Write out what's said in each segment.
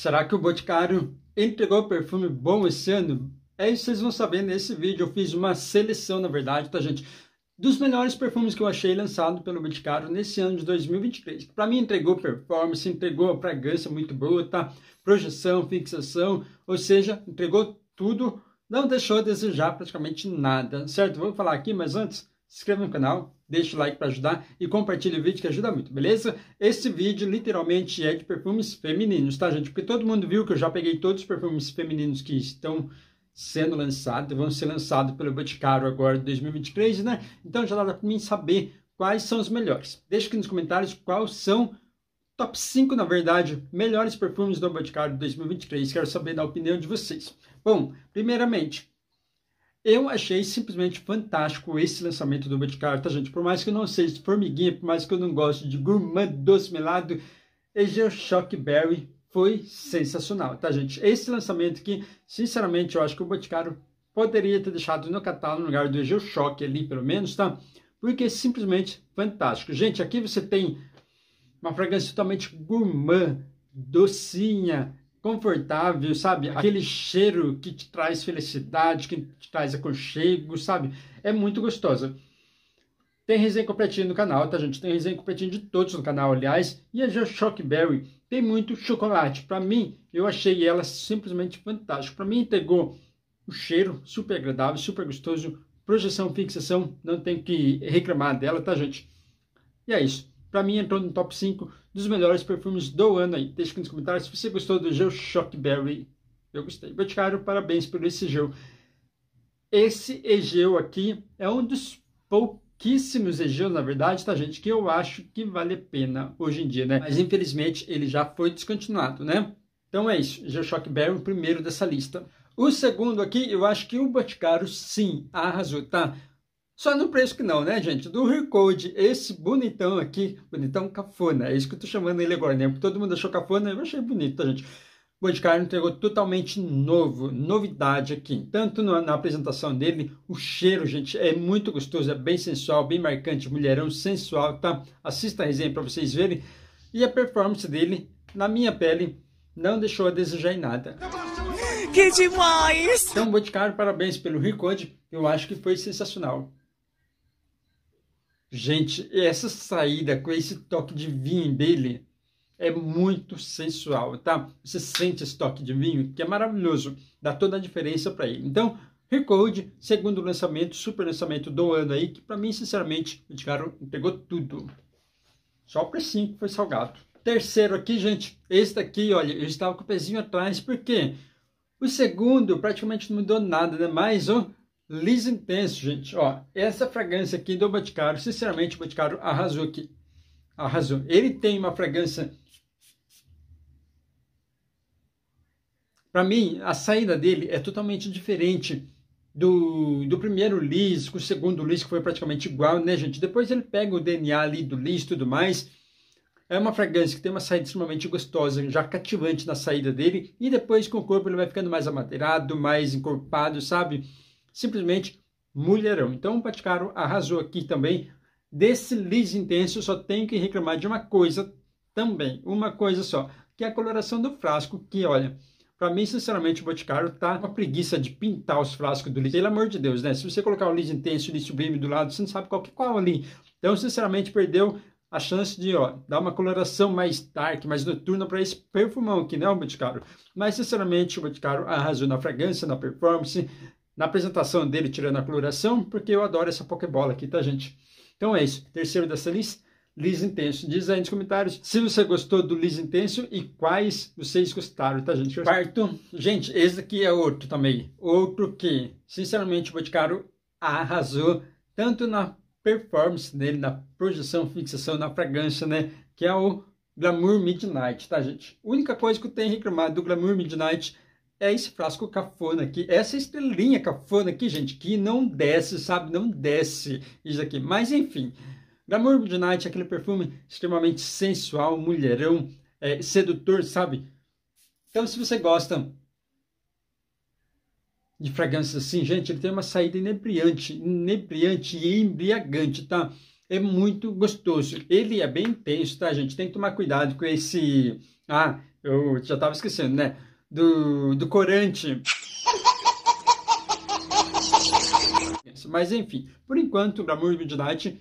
Será que o Boticário entregou perfume bom esse ano? É isso que vocês vão saber nesse vídeo. Eu fiz uma seleção, na verdade, tá, gente? Dos melhores perfumes que eu achei lançado pelo Boticário nesse ano de 2023. Para mim, entregou performance, entregou a fragrância muito boa, tá? Projeção, fixação, ou seja, entregou tudo. Não deixou a desejar praticamente nada, certo? Vou falar aqui, mas antes, se inscreva no canal, deixe o like para ajudar e compartilhe o vídeo que ajuda muito, beleza? Esse vídeo literalmente é de perfumes femininos, tá, gente? Porque todo mundo viu que eu já peguei todos os perfumes femininos que estão sendo lançados, vão ser lançados pelo Boticário agora de 2023, né? Então já dá para mim saber quais são os melhores. Deixe aqui nos comentários quais são top 5, na verdade, melhores perfumes do Boticário de 2023. Quero saber da opinião de vocês. Bom, primeiramente, eu achei simplesmente fantástico esse lançamento do Boticário, tá, gente? Por mais que eu não seja formiguinha, por mais que eu não goste de gourmand doce melado, Angel Shock Berry foi sensacional, tá, gente? Esse lançamento aqui, sinceramente, eu acho que o Boticário poderia ter deixado no catálogo no lugar do Angel Shock ali, pelo menos, tá? Porque é simplesmente fantástico. Gente, aqui você tem uma fragrância totalmente gourmand, docinha, confortável, sabe? Aquele cheiro que te traz felicidade, que te traz aconchego, sabe? É muito gostosa. Tem resenha completinha no canal, tá, gente? Tem resenha completinha de todos no canal, aliás. E a Choc Berry tem muito chocolate. Para mim, eu achei ela simplesmente fantástica. Para mim, entregou o cheiro super agradável, super gostoso. Projeção, fixação, não tem que reclamar dela, tá, gente? E é isso. Para mim, entrou no top 5 dos melhores perfumes do ano aí. Deixa aqui nos comentários se você gostou do gel Shock Berry. Eu gostei. Boticário, parabéns por esse gel. Esse Egeu aqui é um dos pouquíssimos Egeus, na verdade, tá, gente? Que eu acho que vale a pena hoje em dia, né? Mas infelizmente ele já foi descontinuado, né? Então é isso. Egeu Shock Berry, o primeiro dessa lista. O segundo aqui, eu acho que o Boticário sim arrasou, tá? Só no preço que não, né, gente? Do Recode, esse bonitão aqui, bonitão cafona, é isso que eu tô chamando ele agora, né? Porque todo mundo achou cafona, eu achei bonito, tá, gente? O Boticário entregou totalmente novo, novidade aqui. Tanto na, na, apresentação dele, o cheiro, gente, é muito gostoso, é bem sensual, bem marcante, mulherão sensual, tá? Assista a resenha para vocês verem. E a performance dele, na minha pele, não deixou a desejar em nada. Que demais! Então, Boticário, parabéns pelo Recode, eu acho que foi sensacional. Gente, essa saída com esse toque de vinho dele é muito sensual, tá? Você sente esse toque de vinho, que é maravilhoso, dá toda a diferença para ele. Então, Record, segundo lançamento, super lançamento do ano aí, que para mim, sinceramente, o cara pegou tudo. Só o cinco que foi salgado. Terceiro aqui, gente, esse daqui, olha, eu estava com o pezinho atrás, porque o segundo praticamente não mudou nada, né? Mas o Liz Intense, gente. Ó, essa fragrância aqui do Boticário, sinceramente, o Boticário arrasou aqui. Arrasou. Ele tem uma fragrância. Para mim, a saída dele é totalmente diferente do, do primeiro Liz, com o segundo Liz, que foi praticamente igual, né, gente? Depois ele pega o DNA ali do Liz e tudo mais. É uma fragrância que tem uma saída extremamente gostosa, já cativante na saída dele. E depois, com o corpo, ele vai ficando mais amadeirado, mais encorpado, sabe? simplesmente mulherão. Então o Paticaro arrasou aqui também. Desse liso intenso, só tenho que reclamar de uma coisa também, uma coisa só, que é a coloração do frasco, que olha, para mim, sinceramente, o Boticário tá uma preguiça de pintar os frascos do liso, pelo amor de Deus, né? Se você colocar o liso intenso e o liso sublime do lado, você não sabe qual que é qual ali. Então, sinceramente, perdeu a chance de ó, dar uma coloração mais dark, mais noturna para esse perfumão aqui, né, o Boticário? Mas, sinceramente, o Boticário arrasou na fragrância, na performance, na apresentação dele tirando a coloração, porque eu adoro essa Pokébola aqui, tá, gente? Então é isso. Terceiro dessa lista, Liz Intenso. Diz aí nos comentários se você gostou do Liz Intenso e quais vocês gostaram, tá, gente? Quarto, gente, esse aqui é outro também. Outro que, sinceramente, o Boticário arrasou tanto na performance dele, na projeção, fixação, na fragrância, né? Que é o Glamour Midnight, tá, gente? A única coisa que eu tenho reclamado do Glamour Midnight é esse frasco cafona aqui, essa estrelinha cafona aqui, gente, que não desce, sabe? Não desce isso aqui. Mas enfim, Glamour Midnight, aquele perfume extremamente sensual, mulherão, é, sedutor, sabe? Então, se você gosta de fragrâncias assim, gente, ele tem uma saída inebriante, inebriante e embriagante, tá? É muito gostoso. Ele é bem intenso, tá, gente? Tem que tomar cuidado com esse. Ah, eu já tava esquecendo, né? do, do corante. Mas enfim, por enquanto, para morbididade,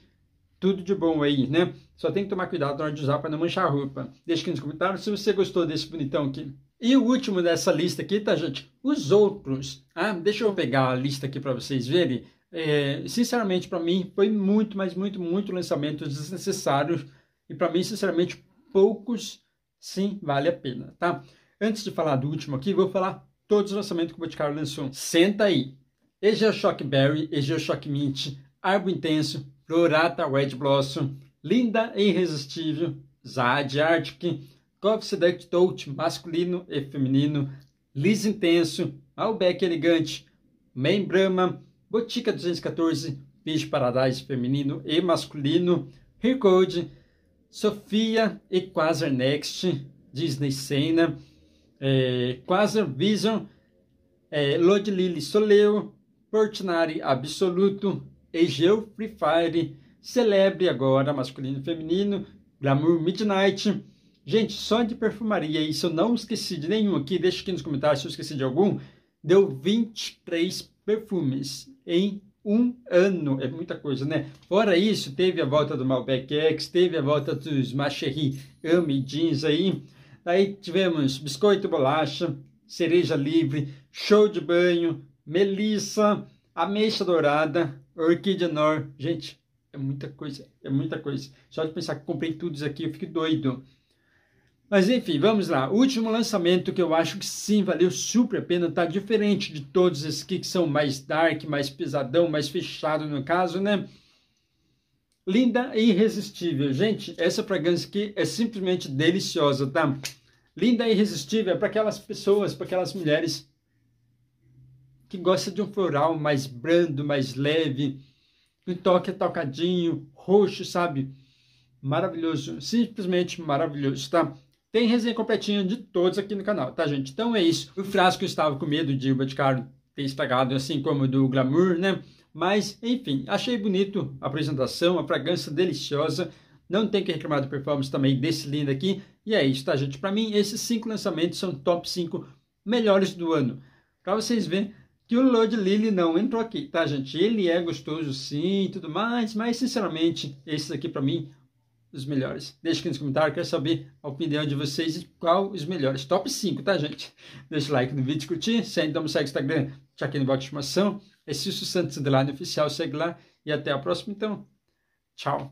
tudo de bom aí, né? Só tem que tomar cuidado na hora de usar para não manchar a roupa. Deixa aqui nos comentários se você gostou desse bonitão aqui. E o último dessa lista aqui, tá, gente? Os outros. Ah, deixa eu pegar a lista aqui para vocês verem. É, sinceramente, para mim, foi muito, mas muito, muito lançamentos desnecessários. E para mim, sinceramente, poucos sim vale a pena, tá? Antes de falar do último aqui, vou falar todos os lançamentos que o Boticário lançou. Senta aí! Egeo Shock Berry, Egeo Shock Mint, Arbo Intenso, Florata Red Blossom, Linda e Irresistível, Zad Arctic, Coffee Seduct Touch masculino e feminino, Liz Intenso, Malbec Elegante, Main Brahma, Botica 214, Beach Paradise feminino e masculino, Hair Code, Sofia e Quasar Next, Disney Senna, eh, vision, eh, Lord Lily Soleu, Portinari Absoluto, Egeu Free Fire, Celebre Agora, Masculino e Feminino, Glamour Midnight. Gente, só de perfumaria, isso eu não esqueci de nenhum aqui, deixa aqui nos comentários se eu esqueci de algum. Deu 23 perfumes em um ano, é muita coisa, né? Fora isso, teve a volta do Malbec X, teve a volta dos Macherie Ami Jeans aí, Aí tivemos biscoito bolacha, cereja livre, show de banho, melissa, ameixa dourada, orquídea nor. Gente, é muita coisa, é muita coisa. Só de pensar que comprei tudo isso aqui, eu fico doido. Mas enfim, vamos lá. último lançamento que eu acho que sim, valeu super a pena. Tá diferente de todos esses aqui que são mais dark, mais pesadão, mais fechado no caso, né? Linda e irresistível. Gente, essa fragrância aqui é simplesmente deliciosa, tá? Linda e irresistível é para aquelas pessoas, para aquelas mulheres que gostam de um floral mais brando, mais leve, um toque tocadinho, roxo, sabe? Maravilhoso, simplesmente maravilhoso, tá? Tem resenha completinha de todos aqui no canal, tá, gente? Então é isso. O frasco estava com medo de o Boticário ter estragado, assim como do Glamour, né? Mas, enfim, achei bonito a apresentação, a fragrância deliciosa. Não tem que reclamar da performance também desse lindo aqui. E é isso, tá, gente? Para mim, esses cinco lançamentos são top 5 melhores do ano. Para vocês verem que o Lord Lily não entrou aqui, tá, gente? Ele é gostoso sim e tudo mais, mas, sinceramente, esses aqui, para mim, os melhores. Deixa aqui nos comentários, quero saber a opinião de vocês e qual os melhores. Top 5, tá, gente? Deixa o like no vídeo, curtir, se ainda não segue o Instagram, já aqui no box de informação. É Cício Santos no Oficial. Segue lá e até a próxima, então. Tchau.